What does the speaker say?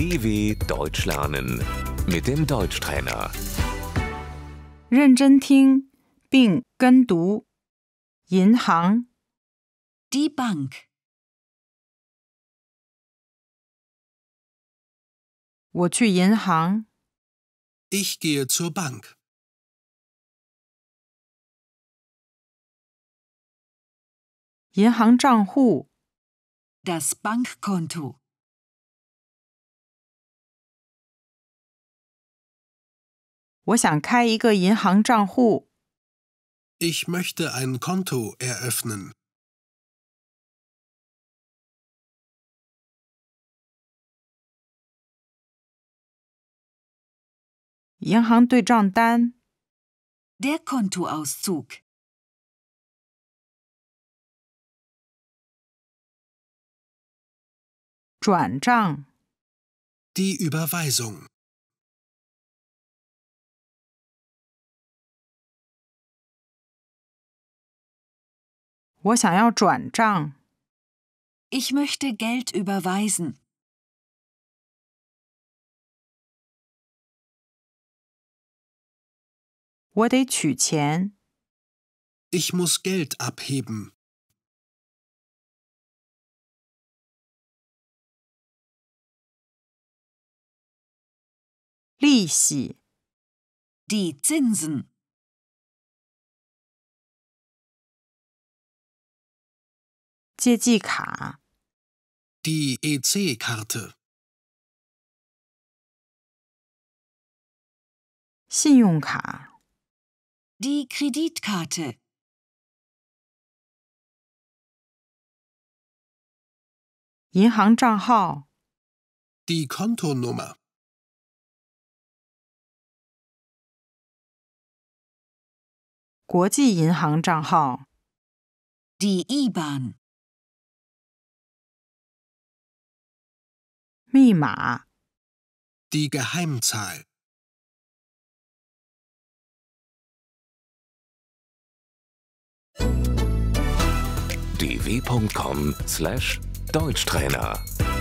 DW Deutsch lernen mit dem Deutschtrainer. Renjen 认真听并跟读。银行 Die Bank. Wo Ich gehe zur Bank. 银行账户 Das Bankkonto. Ich möchte ein Konto eröffnen. Der Kontoauszug. Die Überweisung. Ich möchte Geld überweisen. Ich muss Geld abheben. Die Zinsen 借记卡，die EC-Karte，信用卡，die Kreditkarte，银行账号，die Kontonummer，国际银行账号，die IBAN。Die Geheimzahl. dw.com/deutschtrainer